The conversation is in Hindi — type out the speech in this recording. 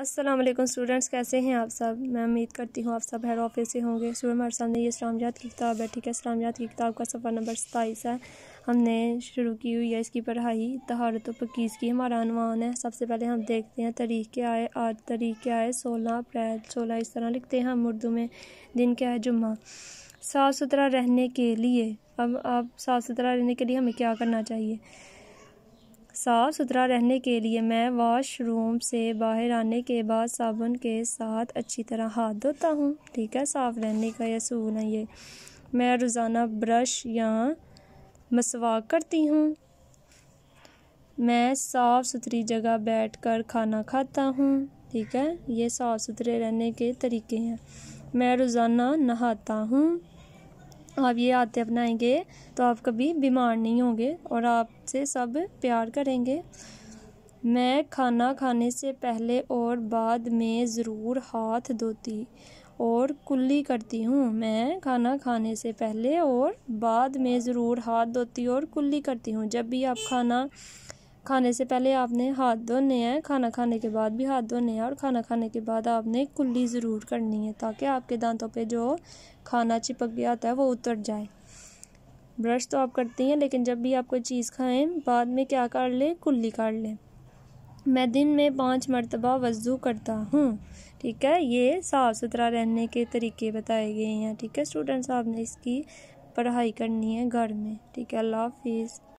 असलम स्टूडेंट्स कैसे हैं आप सब मैं उम्मीद करती हूँ आप सब हेड ऑफिस से होंगे सुबह हमारे सामने ये इस्लामियात की किताब है ठीक है इस्लामियात की किताब का सफ़र नंबर सताईस है हमने शुरू की हुई है इसकी पढ़ाई तहारत पकीज़ की हमारा अनवान है सबसे पहले हम देखते हैं तारीख क्या है आज तारीख क्या है सोलह अप्रैल सोलह इस तरह लिखते हैं हम उर्दू में दिन क्या है जुम्मा साफ़ सुथरा रहने के लिए अब आप साफ़ सुथरा रहने के लिए हमें क्या करना चाहिए साफ़ सुथरा रहने के लिए मैं वॉशरूम से बाहर आने के बाद साबुन के साथ अच्छी तरह हाथ धोता हूँ ठीक है साफ़ रहने का यह सूल है ये मैं रोज़ाना ब्रश या मसवाक करती हूँ मैं साफ़ सुथरी जगह बैठकर खाना खाता हूँ ठीक है ये साफ़ सुथरे रहने के तरीके हैं मैं रोज़ाना नहाता हूँ आप ये आते अपनाएंगे तो आप कभी बीमार नहीं होंगे और आपसे सब प्यार करेंगे मैं खाना खाने से पहले और बाद में ज़रूर हाथ धोती और कुल्ली करती हूँ मैं खाना खाने से पहले और बाद में ज़रूर हाथ धोती और कुल्ली करती हूँ जब भी आप खाना खाने से पहले आपने हाथ धोने हैं खाना खाने के बाद भी हाथ धोने हैं और खाना खाने के बाद आपने कुल्ली ज़रूर करनी है ताकि आपके दांतों पे जो खाना चिपक गया होता है वो उतर जाए ब्रश तो आप करती हैं लेकिन जब भी आप कोई चीज़ खाएँ बाद में क्या कर लें कुल्ली काट लें मैं दिन में पाँच मरतबा वज़ू करता हूँ ठीक है ये साफ़ सुथरा रहने के तरीके बताए गए हैं ठीक है स्टूडेंट्स आपने इसकी पढ़ाई करनी है घर में ठीक है अल्लाह हाफिज़